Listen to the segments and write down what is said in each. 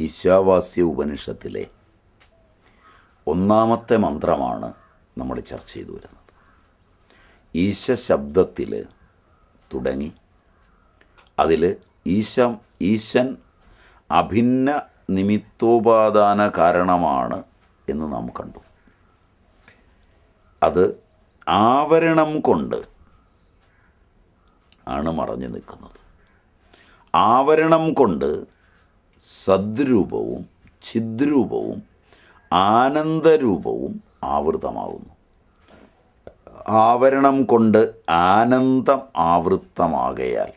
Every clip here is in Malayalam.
ഈശാവാസ്യ ഉപനിഷത്തിലെ ഒന്നാമത്തെ മന്ത്രമാണ് നമ്മൾ ചർച്ച ചെയ്തു വരുന്നത് ഈശ ശബ്ദത്തിൽ തുടങ്ങി അതിൽ ഈശ ഈശൻ അഭിന്ന നിമിത്തോപാദാന കാരണമാണ് എന്ന് നാം കണ്ടു അത് ആവരണം കൊണ്ട് ആണ് മറഞ്ഞു നിൽക്കുന്നത് ആവരണം കൊണ്ട് സദ്രൂപവും ഛിദ്രൂപവും ആനന്ദരൂപവും ആവൃതമാകുന്നു ആവരണം കൊണ്ട് ആനന്ദം ആവൃത്തമാകയാൽ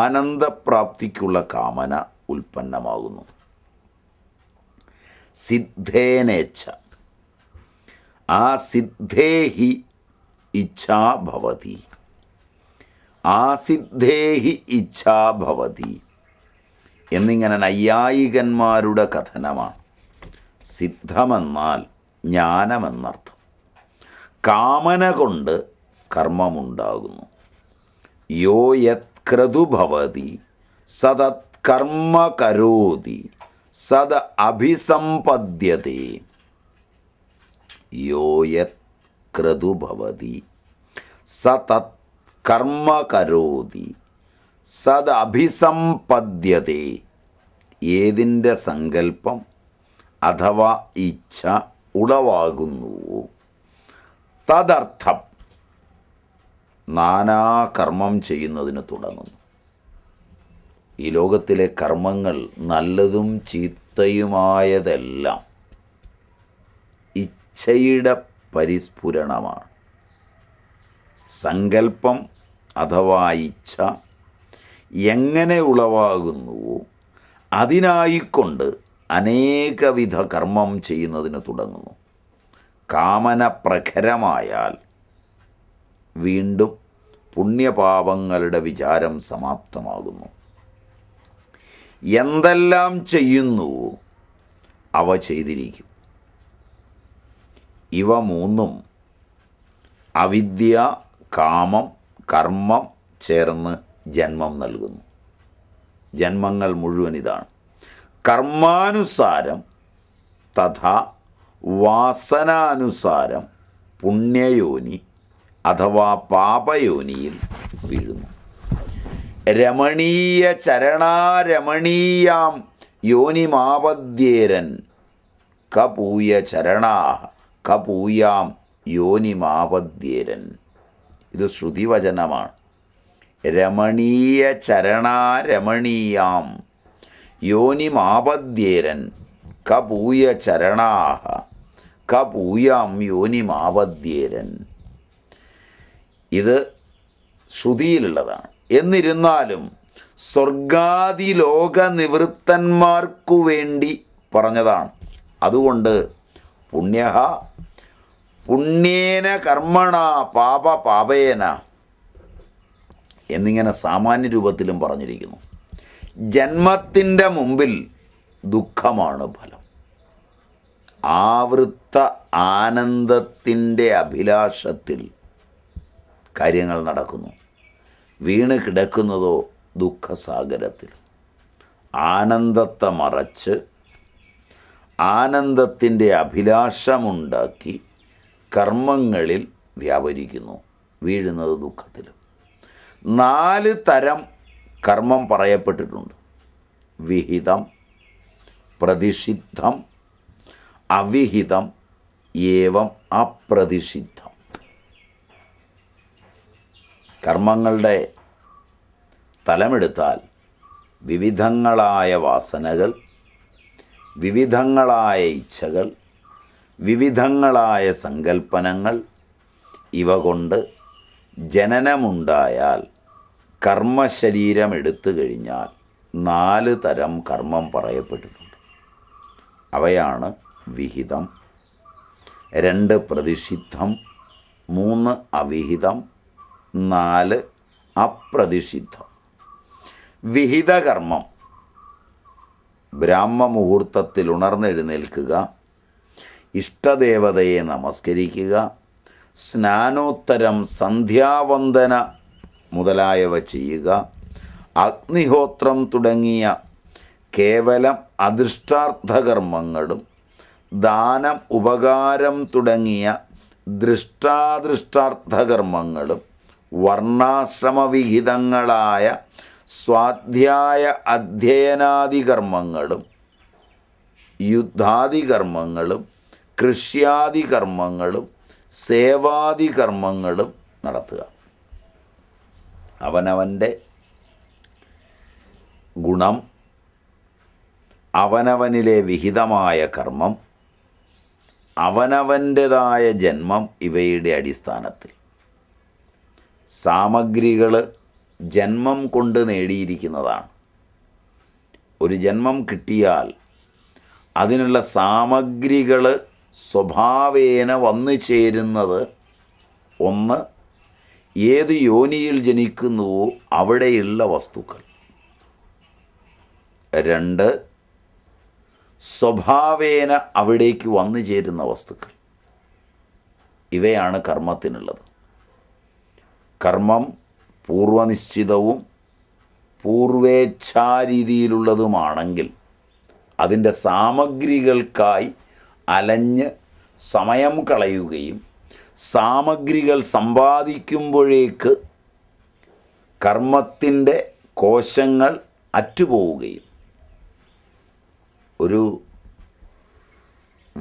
ആനന്ദപ്രാപ്തിക്കുള്ള കാമന ഉൽപ്പന്നമാകുന്നു സിദ്ധേനേച്ഛ ആ സിദ്ധേഹി ഇച്ഛാഭവതി ആ സിദ്ധേഹി ഇച്ഛാഭവതി എന്നിങ്ങനെ നയ്യായികന്മാരുടെ കഥനമാണ് സിദ്ധമെന്നാൽ ജ്ഞാനമെന്നർത്ഥം കാമന കൊണ്ട് കർമ്മമുണ്ടാകുന്നു യോ യത് ക്രതുഭവതി സതത് കർമ്മ കരോതി സത് അഭിസമ്പദ്യതേ യോ യത് ക്രതുഭവതി സതത് കർമ്മ കരോതി സത് അഭിസമ്പദ്യതേ ഏതിൻ്റെ സങ്കല്പം അഥവാ ഇച്ഛ ഉളവാകുന്നുവോ തദർത്ഥം കർമ്മം ചെയ്യുന്നതിന് തുടങ്ങുന്നു ഈ ലോകത്തിലെ കർമ്മങ്ങൾ നല്ലതും ചീത്തയുമായതെല്ലാം ഇച്ഛയുടെ പരിസ്ഫുരണമാണ് സങ്കല്പം അഥവാ ഇച്ഛ എങ്ങനെ ഉളവാകുന്നുവോ അതിനായിക്കൊണ്ട് അനേകവിധ കർമ്മം ചെയ്യുന്നതിന് തുടങ്ങുന്നു കാമന പ്രഖരമായാൽ വീണ്ടും പുണ്യപാപങ്ങളുടെ വിചാരം സമാപ്തമാകുന്നു എന്തെല്ലാം ചെയ്യുന്നു അവ ചെയ്തിരിക്കും ഇവ മൂന്നും അവിദ്യ കാമം കർമ്മം ചേർന്ന് ജന്മം നൽകുന്നു ജന്മങ്ങൾ മുഴുവൻ ഇതാണ് കർമാനുസാരം തഥാ വാസനാനുസാരം പുണ്യയോനി അഥവാ പാപയോനിയിൽ വീഴുന്നു രമണീയ ചരണാരമണീയാം യോനിമാപദ്യേരൻ കപൂയ ചരണാ കപൂയാം യോനിമാപദ്യേരൻ ഇത് ശ്രുതിവചനമാണ് രമണീയ ചരണാരമണീയാം യോനിമാപദ്യേരൻ കപൂയ ചരണാഹ കപൂയാം യോനിമാപദ്ധ്യേരൻ ഇത് ശ്രുതിയിലുള്ളതാണ് എന്നിരുന്നാലും സ്വർഗാദിലോക നിവൃത്തന്മാർക്കു വേണ്ടി പറഞ്ഞതാണ് അതുകൊണ്ട് പുണ്യ പുണ്യേന കർമ്മണ പാപ പാപേന എന്നിങ്ങനെ സാമാന്യ രൂപത്തിലും പറഞ്ഞിരിക്കുന്നു ജന്മത്തിൻ്റെ മുമ്പിൽ ദുഃഖമാണ് ഫലം ആവൃത്ത ആനന്ദത്തിൻ്റെ അഭിലാഷത്തിൽ കാര്യങ്ങൾ നടക്കുന്നു വീണ് കിടക്കുന്നതോ ദുഃഖസാഗരത്തിൽ ആനന്ദത്തെ മറച്ച് ആനന്ദത്തിൻ്റെ അഭിലാഷമുണ്ടാക്കി കർമ്മങ്ങളിൽ വ്യാപരിക്കുന്നു വീഴുന്നത് ദുഃഖത്തിലും നാല് തരം കർമ്മം പറയപ്പെട്ടിട്ടുണ്ട് വിഹിതം പ്രതിഷിദ്ധം അവിഹിതം ഏവം അപ്രതിഷിദ്ധം കർമ്മങ്ങളുടെ തലമെടുത്താൽ വിവിധങ്ങളായ വാസനകൾ വിവിധങ്ങളായ ഇച്ഛകൾ വിവിധങ്ങളായ സങ്കല്പനങ്ങൾ ഇവ കൊണ്ട് ജനനമുണ്ടായാൽ കർമ്മശരീരം എടുത്തു കഴിഞ്ഞാൽ നാല് തരം കർമ്മം പറയപ്പെട്ടിട്ടുണ്ട് അവയാണ് വിഹിതം രണ്ട് പ്രതിഷിദ്ധം മൂന്ന് അവിഹിതം നാല് അപ്രതിഷിദ്ധം വിഹിതകർമ്മം ബ്രാഹ്മ മുഹൂർത്തത്തിൽ ഉണർന്നെഴുന്നേൽക്കുക ഇഷ്ടദേവതയെ നമസ്കരിക്കുക സ്നാനോത്തരം സന്ധ്യാവന്ദന മുതലായവ ചെയ്യുക അഗ്നിഹോത്രം തുടങ്ങിയ കേവലം അദൃഷ്ടാർത്ഥകർമ്മങ്ങളും ദാനം ഉപകാരം തുടങ്ങിയ ദൃഷ്ടാദൃഷ്ടാർത്ഥകർമ്മങ്ങളും വർണ്ണാശ്രമവിഹിതങ്ങളായ സ്വാധ്യായ അധ്യയനാദികർമ്മങ്ങളും യുദ്ധാദികർമ്മങ്ങളും കൃഷ്യാദികർമ്മങ്ങളും സേവാദികർമ്മങ്ങളും നടത്തുക അവനവൻ്റെ ഗുണം അവനവനിലെ വിഹിതമായ കർമ്മം അവനവൻ്റേതായ ജന്മം ഇവയുടെ അടിസ്ഥാനത്തിൽ സാമഗ്രികൾ ജന്മം കൊണ്ട് നേടിയിരിക്കുന്നതാണ് ഒരു ജന്മം കിട്ടിയാൽ അതിനുള്ള സാമഗ്രികൾ സ്വഭാവേന വന്നു ചേരുന്നത് ഒന്ന് ഏത് യോനിയിൽ ജനിക്കുന്നുവോ അവിടെയുള്ള വസ്തുക്കൾ രണ്ട് സ്വഭാവേന അവിടേക്ക് വന്നു ചേരുന്ന വസ്തുക്കൾ ഇവയാണ് കർമ്മത്തിനുള്ളത് കർമ്മം പൂർവനിശ്ചിതവും പൂർവേച്ഛാരീതിയിലുള്ളതുമാണെങ്കിൽ അതിൻ്റെ സാമഗ്രികൾക്കായി അലഞ്ഞ് സമയം കളയുകയും സാമഗ്രികൾ സമ്പാദിക്കുമ്പോഴേക്ക് കർമ്മത്തിൻ്റെ കോശങ്ങൾ അറ്റുപോവുകയും ഒരു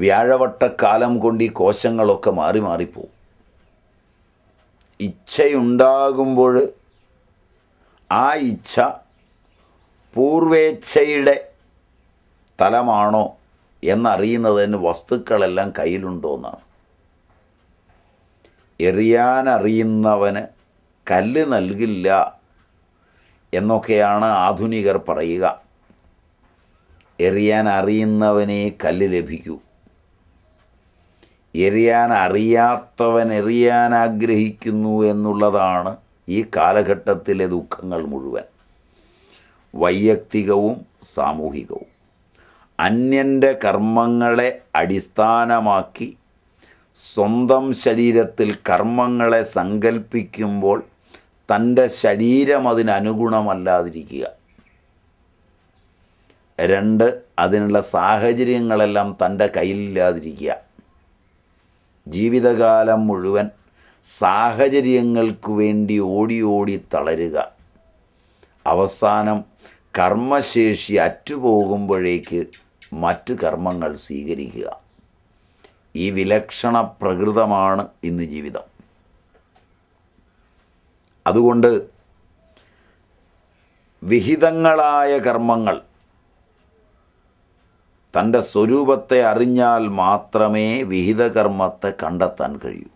വ്യാഴവട്ടക്കാലം കൊണ്ട് ഈ കോശങ്ങളൊക്കെ മാറി മാറിപ്പോവും ഇച്ഛയുണ്ടാകുമ്പോൾ ആ ഇച്ഛ പൂർവേച്ഛയുടെ തലമാണോ എന്നറിയുന്നതിന് വസ്തുക്കളെല്ലാം കയ്യിലുണ്ടോ എന്നാണ് എറിയാനറിയുന്നവന് കല്ല് നൽകില്ല എന്നൊക്കെയാണ് ആധുനികർ പറയുക എറിയാൻ അറിയുന്നവനെ കല്ല് ലഭിക്കൂ എറിയാൻ അറിയാത്തവൻ എറിയാൻ ആഗ്രഹിക്കുന്നു എന്നുള്ളതാണ് ഈ കാലഘട്ടത്തിലെ ദുഃഖങ്ങൾ മുഴുവൻ വൈയക്തികവും സാമൂഹികവും അന്യൻ്റെ കർമ്മങ്ങളെ അടിസ്ഥാനമാക്കി സ്വന്തം ശരീരത്തിൽ കർമ്മങ്ങളെ സങ്കല്പിക്കുമ്പോൾ തൻ്റെ ശരീരം അതിനനുഗുണമല്ലാതിരിക്കുക രണ്ട് അതിനുള്ള സാഹചര്യങ്ങളെല്ലാം തൻ്റെ കയ്യിലില്ലാതിരിക്കുക ജീവിതകാലം മുഴുവൻ സാഹചര്യങ്ങൾക്ക് വേണ്ടി ഓടി ഓടി തളരുക അവസാനം കർമ്മശേഷി അറ്റുപോകുമ്പോഴേക്ക് മറ്റ് കർമ്മങ്ങൾ സ്വീകരിക്കുക ഈ വിലക്ഷണ പ്രകൃതമാണ് ഇന്ന് ജീവിതം അതുകൊണ്ട് വിഹിതങ്ങളായ കർമ്മങ്ങൾ തൻ്റെ സ്വരൂപത്തെ അറിഞ്ഞാൽ മാത്രമേ വിഹിതകർമ്മത്തെ കണ്ടെത്താൻ കഴിയൂ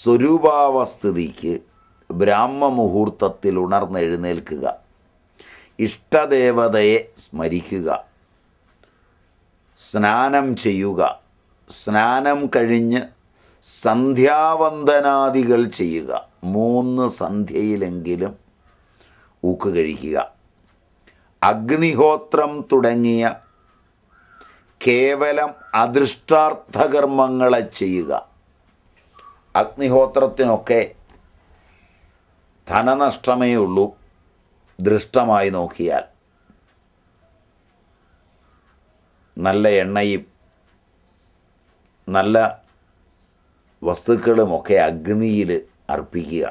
സ്വരൂപാവസ്ഥിതിക്ക് ബ്രാഹ്മമുഹൂർത്തത്തിൽ ഉണർന്നെഴുന്നേൽക്കുക ഇഷ്ടദേവതയെ സ്മരിക്കുക സ്നാനം ചെയ്യുക സ്നാനം കഴിഞ്ഞ് സന്ധ്യാവന്ദനാദികൾ ചെയ്യുക മൂന്ന് സന്ധ്യയിലെങ്കിലും ഊക്ക് കഴിക്കുക അഗ്നിഹോത്രം തുടങ്ങിയ കേവലം അദൃഷ്ടാർത്ഥകർമ്മങ്ങളെ ചെയ്യുക അഗ്നിഹോത്രത്തിനൊക്കെ ധനനഷ്ടമേ ഉള്ളൂ ദൃഷ്ടമായി നോക്കിയാൽ നല്ല എണ്ണയും നല്ല വസ്തുക്കളുമൊക്കെ അഗ്നിയിൽ അർപ്പിക്കുക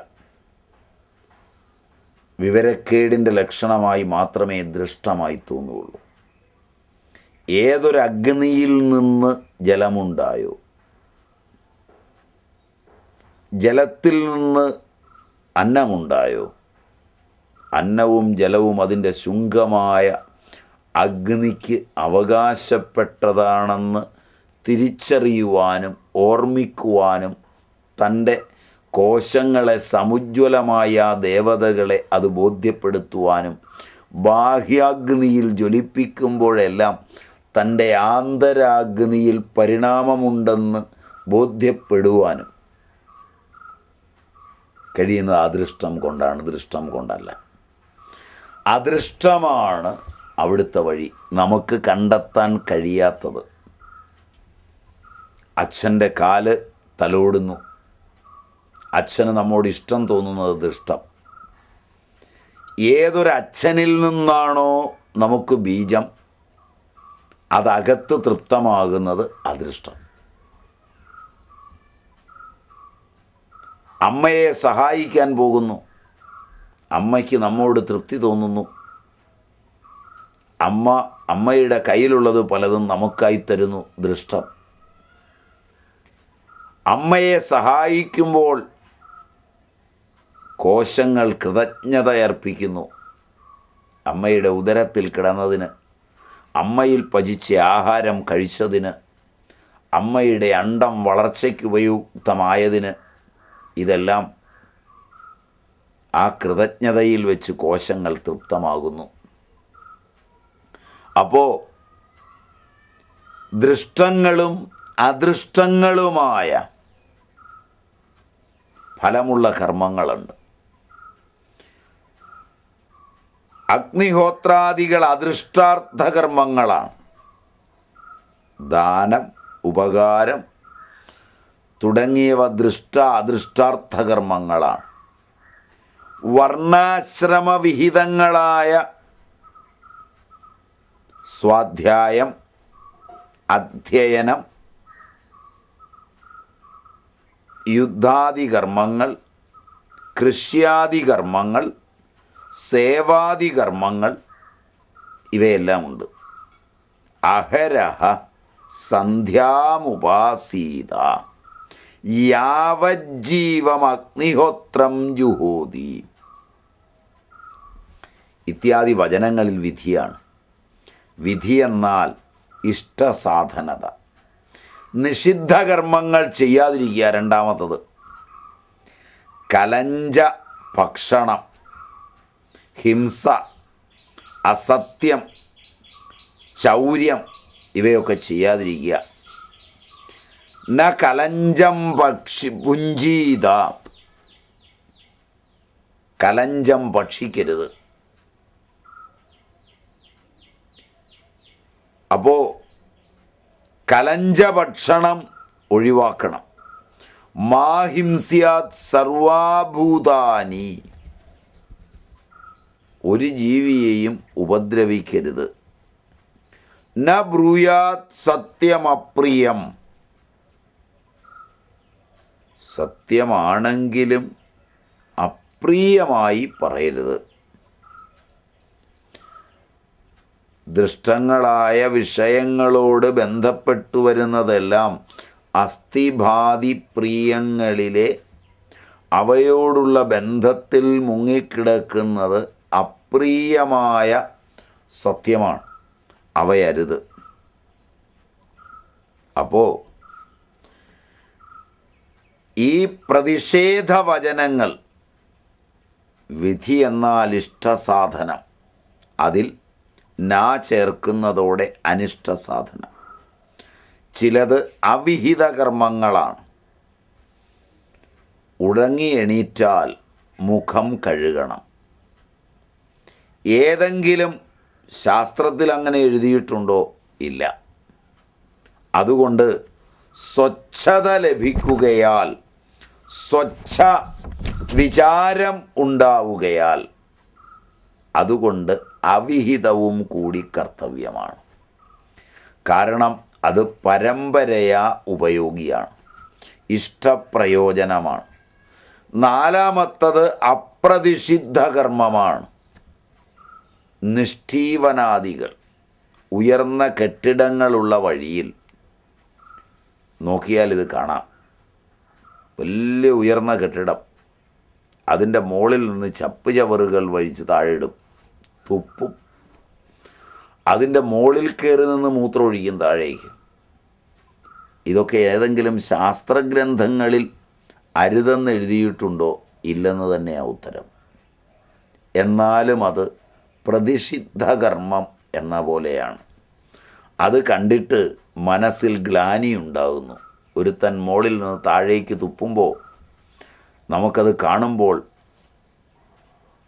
വിവരക്കേടിൻ്റെ ലക്ഷണമായി മാത്രമേ ദൃഷ്ടമായി തോന്നുകയുള്ളൂ ഏതൊരു അഗ്നിയിൽ നിന്ന് ജലമുണ്ടായോ ജലത്തിൽ നിന്ന് അന്നമുണ്ടായോ അന്നവും ജലവും അതിൻ്റെ ശുംഗമായ അഗ്നിക്ക് അവകാശപ്പെട്ടതാണെന്ന് തിരിച്ചറിയുവാനും ഓർമ്മിക്കുവാനും തൻ്റെ കോശങ്ങളെ സമുജ്വലമായ ദേവതകളെ അത് ബോധ്യപ്പെടുത്തുവാനും ബാഹ്യാഗ്നിയിൽ ജ്വലിപ്പിക്കുമ്പോഴെല്ലാം തൻ്റെ ആന്തരാഗ്നിയിൽ പരിണാമമുണ്ടെന്ന് ബോധ്യപ്പെടുവാനും കഴിയുന്നത് അദൃഷ്ടം കൊണ്ടാണ് ദൃഷ്ടം കൊണ്ടല്ല അദൃഷ്ടമാണ് അവിടുത്തെ വഴി നമുക്ക് കണ്ടെത്താൻ കഴിയാത്തത് അച്ഛൻ്റെ കാല് തലോടുന്നു അച്ഛന് നമ്മോട് ഇഷ്ടം തോന്നുന്നത് ദൃഷ്ടം ഏതൊരച്ഛനിൽ നിന്നാണോ നമുക്ക് ബീജം അതകത്ത് തൃപ്തമാകുന്നത് അദൃഷ്ടം അമ്മയെ സഹായിക്കാൻ പോകുന്നു അമ്മയ്ക്ക് നമ്മോട് തൃപ്തി തോന്നുന്നു അമ്മ അമ്മയുടെ കയ്യിലുള്ളത് പലതും നമുക്കായി തരുന്നു ദൃഷ്ടം അമ്മയെ സഹായിക്കുമ്പോൾ കോശങ്ങൾ അർപ്പിക്കുന്നു അമ്മയുടെ ഉദരത്തിൽ കിടന്നതിന് അമ്മയിൽ പചിച്ച ആഹാരം കഴിച്ചതിന് അമ്മയുടെ അണ്ടം വളർച്ചയ്ക്ക് ഉപയുക്തമായതിന് ഇതെല്ലാം ആ കൃതജ്ഞതയിൽ വെച്ച് കോശങ്ങൾ തൃപ്തമാകുന്നു അപ്പോൾ ദൃഷ്ടങ്ങളും അദൃഷ്ടങ്ങളുമായ ഫലമുള്ള കർമ്മങ്ങളുണ്ട് അഗ്നിഹോത്രാദികൾ അദൃഷ്ടാർത്ഥ കർമ്മങ്ങളാണ് ദാനം ഉപകാരം തുടങ്ങിയവ ദൃഷ്ട അദൃഷ്ടാർത്ഥ കർമ്മങ്ങളാണ് വർണ്ണാശ്രമവിഹിതങ്ങളായ സ്വാധ്യായം അധ്യയനം യുദ്ധാദികർമ്മങ്ങൾ കർമ്മങ്ങൾ കൃഷ്യാദി കർമ്മങ്ങൾ സേവാദി കർമ്മങ്ങൾ ഇവയെല്ലാം ഉണ്ട് അഹരഹ സന്ധ്യാമുപാസീത യാവജ്ജീവമഗ്നിഹോത്രം ജുഹോതി ഇത്യാദി വചനങ്ങളിൽ വിധിയാണ് വിധി എന്നാൽ ഇഷ്ടസാധനത നിഷിദ്ധകർമ്മങ്ങൾ ചെയ്യാതിരിക്കുക രണ്ടാമത്തത് കലഞ്ച ഭക്ഷണം ഹിംസ അസത്യം ചൗര്യം ഇവയൊക്കെ ചെയ്യാതിരിക്കുക ന കലഞ്ചം ഭക്ഷി പുഞ്ചീത കലഞ്ചം ഭക്ഷിക്കരുത് അപ്പോൾ കലഞ്ച ഭക്ഷണം ഒഴിവാക്കണം മാഹിംസ്യാത് സർവാഭൂതാനി ഒരു ജീവിയെയും ഉപദ്രവിക്കരുത് ന ബ്രൂയാത് സത്യമപ്രിയം സത്യമാണെങ്കിലും അപ്രിയമായി പറയരുത് ദൃഷ്ടങ്ങളായ വിഷയങ്ങളോട് ബന്ധപ്പെട്ടു വരുന്നതെല്ലാം അസ്ഥിഭാതി പ്രിയങ്ങളിലെ അവയോടുള്ള ബന്ധത്തിൽ മുങ്ങിക്കിടക്കുന്നത് അപ്രിയമായ സത്യമാണ് അവയരുത് അപ്പോൾ ഈ പ്രതിഷേധ വചനങ്ങൾ വിധി എന്നാൽ ഇഷ്ടസാധനം അതിൽ നാ ചേർക്കുന്നതോടെ അനിഷ്ട സാധന ചിലത് അവിഹിത കർമ്മങ്ങളാണ് ഉടങ്ങി എണീറ്റാൽ മുഖം കഴുകണം ഏതെങ്കിലും ശാസ്ത്രത്തിൽ അങ്ങനെ എഴുതിയിട്ടുണ്ടോ ഇല്ല അതുകൊണ്ട് സ്വച്ഛത ലഭിക്കുകയാൽ സ്വച്ഛ വിചാരം ഉണ്ടാവുകയാൽ അതുകൊണ്ട് അവിഹിതവും കൂടി കർത്തവ്യമാണ് കാരണം അത് പരമ്പരയാ ഉപയോഗിയാണ് ഇഷ്ടപ്രയോജനമാണ് നാലാമത്തത് അപ്രതിഷിദ്ധ കർമ്മമാണ് നിഷ്ഠീവനാദികൾ ഉയർന്ന കെട്ടിടങ്ങളുള്ള വഴിയിൽ നോക്കിയാൽ ഇത് കാണാം വലിയ ഉയർന്ന കെട്ടിടം അതിൻ്റെ മുകളിൽ നിന്ന് ചപ്പ് ചവറുകൾ വഴിച്ച് താഴെയിടും തുപ്പും അതിൻ്റെ മുകളിൽ കയറി നിന്ന് മൂത്രമൊഴിക്കും താഴേക്ക് ഇതൊക്കെ ഏതെങ്കിലും ശാസ്ത്രഗ്രന്ഥങ്ങളിൽ അരുതെന്ന് എഴുതിയിട്ടുണ്ടോ ഇല്ലെന്ന് തന്നെയാണ് ഉത്തരം എന്നാലും അത് പ്രതിഷിദ്ധകർമ്മം എന്ന പോലെയാണ് അത് കണ്ടിട്ട് മനസ്സിൽ ഗ്ലാനി ഉണ്ടാകുന്നു ഒരുത്തൻ മോളിൽ നിന്ന് താഴേക്ക് തുപ്പുമ്പോൾ നമുക്കത് കാണുമ്പോൾ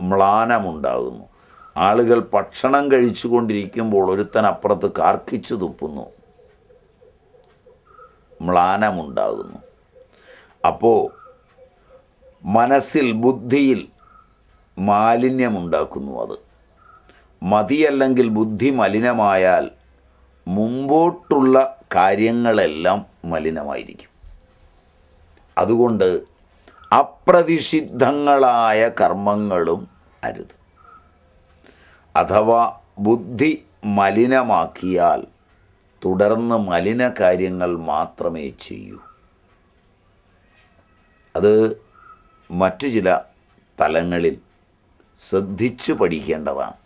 മ്ലാനമുണ്ടാകുന്നു ആളുകൾ ഭക്ഷണം കഴിച്ചുകൊണ്ടിരിക്കുമ്പോൾ ഒരുത്തൻ അപ്പുറത്ത് കാർക്കിച്ചു തുപ്പുന്നു മ്ലാനമുണ്ടാകുന്നു അപ്പോൾ മനസ്സിൽ ബുദ്ധിയിൽ മാലിന്യമുണ്ടാക്കുന്നു അത് മതിയല്ലെങ്കിൽ ബുദ്ധി മലിനമായാൽ മുമ്പോട്ടുള്ള കാര്യങ്ങളെല്ലാം മലിനമായിരിക്കും അതുകൊണ്ട് അപ്രതിഷിദ്ധങ്ങളായ കർമ്മങ്ങളും അരുത് അഥവാ ബുദ്ധി മലിനമാക്കിയാൽ തുടർന്ന് മലിന കാര്യങ്ങൾ മാത്രമേ ചെയ്യൂ അത് മറ്റു ചില തലങ്ങളിൽ ശ്രദ്ധിച്ചു പഠിക്കേണ്ടതാണ്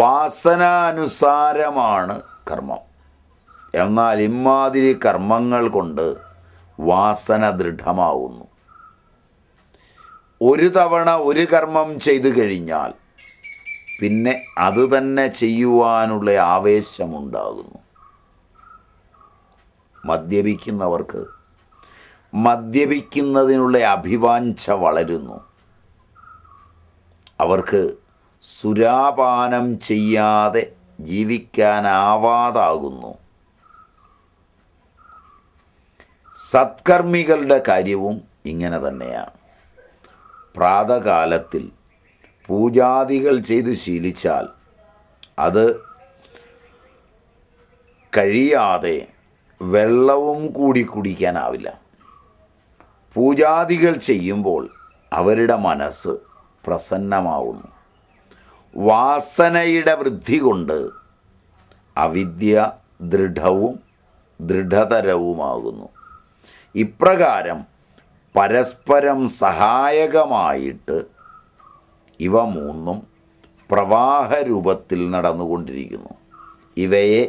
വാസനാനുസാരമാണ് കർമ്മം എന്നാൽ ഇമാതിരി കർമ്മങ്ങൾ കൊണ്ട് വാസന ദൃഢമാവുന്നു ഒരു തവണ ഒരു കർമ്മം ചെയ്തു കഴിഞ്ഞാൽ പിന്നെ അത് തന്നെ ചെയ്യുവാനുള്ള ആവേശമുണ്ടാകുന്നു മദ്യപിക്കുന്നവർക്ക് മദ്യപിക്കുന്നതിനുള്ള അഭിവാഞ്ച വളരുന്നു അവർക്ക് സുരാപാനം ചെയ്യാതെ ജീവിക്കാനാവാതാകുന്നു സത്കർമ്മികളുടെ കാര്യവും ഇങ്ങനെ തന്നെയാണ് പ്രാതകാലത്തിൽ പൂജാദികൾ ചെയ്തു ശീലിച്ചാൽ അത് കഴിയാതെ വെള്ളവും കൂടി കുടിക്കാനാവില്ല പൂജാദികൾ ചെയ്യുമ്പോൾ അവരുടെ മനസ്സ് പ്രസന്നമാവുന്നു വാസനയുടെ വൃദ്ധി കൊണ്ട് അവിദ്യ ദൃഢവും ദൃഢതരവുമാകുന്നു ഇപ്രകാരം പരസ്പരം സഹായകമായിട്ട് ഇവ മൂന്നും പ്രവാഹ രൂപത്തിൽ നടന്നുകൊണ്ടിരിക്കുന്നു ഇവയെ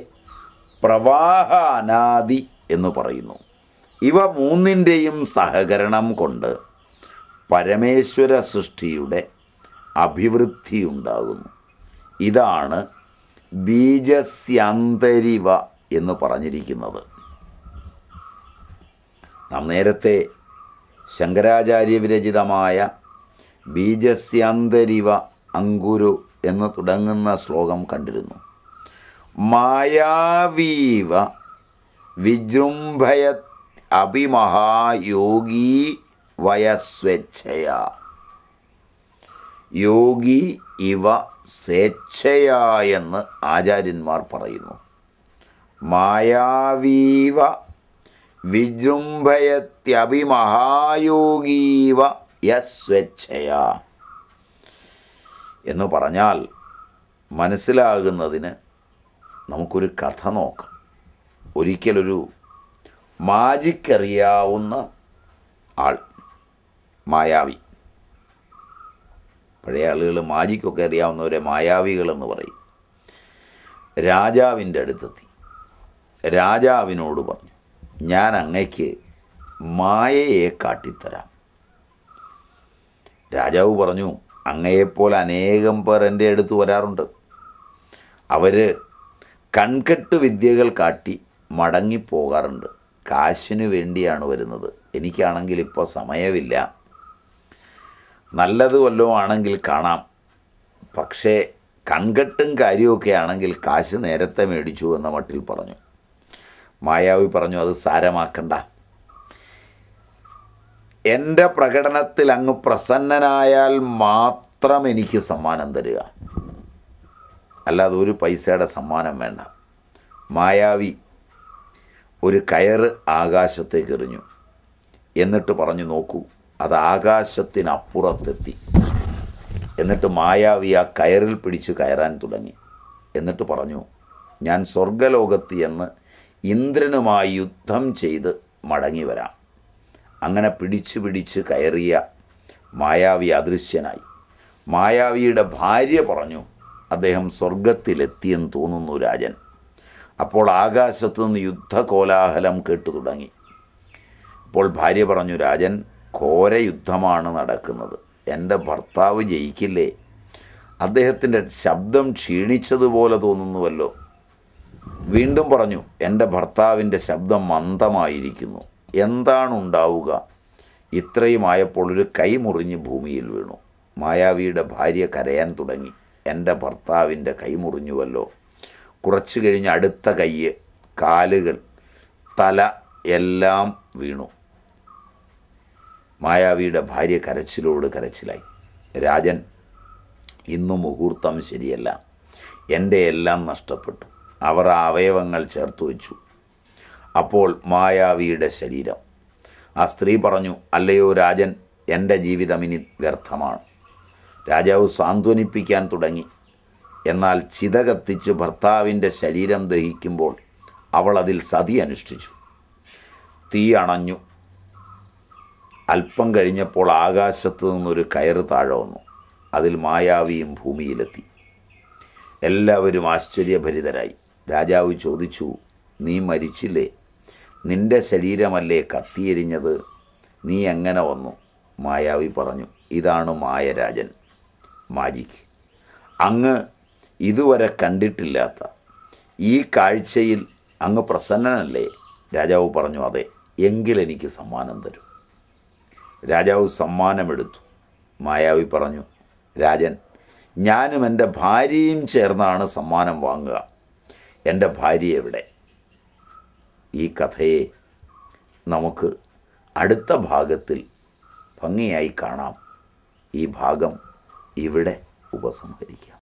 പ്രവാഹ അനാദി എന്ന് പറയുന്നു ഇവ മൂന്നിൻ്റെയും സഹകരണം കൊണ്ട് പരമേശ്വര സൃഷ്ടിയുടെ അഭിവൃദ്ധിയുണ്ടാകുന്നു ഇതാണ് ബീജസ്യാന്തരിവ എന്ന് പറഞ്ഞിരിക്കുന്നത് നാം നേരത്തെ ശങ്കരാചാര്യ വിരചിതമായ ബീജസ്യാന്തരിവ അങ്കുരു എന്ന് തുടങ്ങുന്ന ശ്ലോകം കണ്ടിരുന്നു മായാവീവ വിജൃംഭയ അഭിമഹായോഗി വയസ്വേച്ഛയ യോഗി ഇവ സ്വേച്ഛയാ എന്ന് ആചാര്യന്മാർ പറയുന്നു മായാവീവ വിജൃംഭയത്യഭിമഹായോഗീവ യസ്വേച്ഛയ എന്ന് പറഞ്ഞാൽ മനസ്സിലാകുന്നതിന് നമുക്കൊരു കഥ നോക്കാം ഒരിക്കലൊരു മാജിക്കറിയാവുന്ന ആൾ മായാവി പഴയ ആളുകൾ മാജിക്കൊക്കെ അറിയാവുന്നവരെ മായാവികളെന്ന് പറയും രാജാവിൻ്റെ അടുത്തെത്തി രാജാവിനോട് പറഞ്ഞു ഞാൻ അങ്ങയ്ക്ക് മായയെ കാട്ടിത്തരാം രാജാവ് പറഞ്ഞു അങ്ങയെപ്പോലെ അനേകം പേർ എൻ്റെ അടുത്ത് വരാറുണ്ട് അവർ കൺകെട്ട് വിദ്യകൾ കാട്ടി മടങ്ങിപ്പോകാറുണ്ട് കാശിനു വേണ്ടിയാണ് വരുന്നത് എനിക്കാണെങ്കിൽ ഇപ്പോൾ സമയമില്ല നല്ലത് വല്ലതും ആണെങ്കിൽ കാണാം പക്ഷേ കൺകെട്ടും കാര്യമൊക്കെ ആണെങ്കിൽ കാശ് നേരത്തെ മേടിച്ചു എന്ന മട്ടിൽ പറഞ്ഞു മായാവി പറഞ്ഞു അത് സാരമാക്കണ്ട എൻ്റെ പ്രകടനത്തിൽ അങ്ങ് പ്രസന്നനായാൽ മാത്രം എനിക്ക് സമ്മാനം തരിക അല്ലാതെ ഒരു പൈസയുടെ സമ്മാനം വേണ്ട മായാവി ഒരു കയറ് ആകാശത്തേക്ക് എറിഞ്ഞു എന്നിട്ട് പറഞ്ഞു നോക്കൂ അത് ആകാശത്തിനപ്പുറത്തെത്തി എന്നിട്ട് മായാവി ആ കയറിൽ പിടിച്ച് കയറാൻ തുടങ്ങി എന്നിട്ട് പറഞ്ഞു ഞാൻ സ്വർഗലോകത്ത് എന്ന് ഇന്ദ്രനുമായി യുദ്ധം ചെയ്ത് മടങ്ങി വരാം അങ്ങനെ പിടിച്ചു പിടിച്ച് കയറിയ മായാവി അദൃശ്യനായി മായാവിയുടെ ഭാര്യ പറഞ്ഞു അദ്ദേഹം സ്വർഗത്തിലെത്തിയെന്ന് തോന്നുന്നു രാജൻ അപ്പോൾ ആകാശത്തു നിന്ന് യുദ്ധകോലാഹലം കേട്ടു തുടങ്ങി അപ്പോൾ ഭാര്യ പറഞ്ഞു രാജൻ ഘോര യുദ്ധമാണ് നടക്കുന്നത് എൻ്റെ ഭർത്താവ് ജയിക്കില്ലേ അദ്ദേഹത്തിൻ്റെ ശബ്ദം ക്ഷീണിച്ചതുപോലെ തോന്നുന്നുവല്ലോ വീണ്ടും പറഞ്ഞു എൻ്റെ ഭർത്താവിൻ്റെ ശബ്ദം മന്ദമായിരിക്കുന്നു എന്താണുണ്ടാവുക ഇത്രയുമായപ്പോൾ ഒരു കൈ മുറിഞ്ഞ് ഭൂമിയിൽ വീണു മായാവിയുടെ ഭാര്യ കരയാൻ തുടങ്ങി എൻ്റെ ഭർത്താവിൻ്റെ കൈ മുറിഞ്ഞുവല്ലോ കുറച്ചു കഴിഞ്ഞ് അടുത്ത കയ്യ് കാലുകൾ തല എല്ലാം വീണു മായാവിയുടെ ഭാര്യ കരച്ചിലോട് കരച്ചിലായി രാജൻ ഇന്നു മുഹൂർത്തം ശരിയല്ല എൻ്റെ എല്ലാം നഷ്ടപ്പെട്ടു അവർ ആ അവയവങ്ങൾ ചേർത്ത് വെച്ചു അപ്പോൾ മായാവിയുടെ ശരീരം ആ സ്ത്രീ പറഞ്ഞു അല്ലയോ രാജൻ എൻ്റെ ജീവിതം ഇനി വ്യർത്ഥമാണ് രാജാവ് സാന്ത്വനിപ്പിക്കാൻ തുടങ്ങി എന്നാൽ ചിത കത്തിച്ച് ഭർത്താവിൻ്റെ ശരീരം ദഹിക്കുമ്പോൾ അവൾ അതിൽ സതി അനുഷ്ഠിച്ചു തീ അണഞ്ഞു അല്പം കഴിഞ്ഞപ്പോൾ ആകാശത്തു നിന്നൊരു കയറ് താഴെ വന്നു അതിൽ മായാവിയും ഭൂമിയിലെത്തി എല്ലാവരും ആശ്ചര്യഭരിതരായി രാജാവ് ചോദിച്ചു നീ മരിച്ചില്ലേ നിന്റെ ശരീരമല്ലേ കത്തിയെരിഞ്ഞത് നീ എങ്ങനെ വന്നു മായാവി പറഞ്ഞു ഇതാണ് മായരാജൻ മാജിക്ക് അങ്ങ് ഇതുവരെ കണ്ടിട്ടില്ലാത്ത ഈ കാഴ്ചയിൽ അങ്ങ് പ്രസന്നനല്ലേ രാജാവ് പറഞ്ഞു അതെ എങ്കിലെനിക്ക് സമ്മാനം തരും രാജാവ് സമ്മാനമെടുത്തു മായാവി പറഞ്ഞു രാജൻ ഞാനും എൻ്റെ ഭാര്യയും ചേർന്നാണ് സമ്മാനം വാങ്ങുക എൻ്റെ ഭാര്യ എവിടെ ഈ കഥയെ നമുക്ക് അടുത്ത ഭാഗത്തിൽ ഭംഗിയായി കാണാം ഈ ഭാഗം ഇവിടെ ഉപസംഹരിക്കാം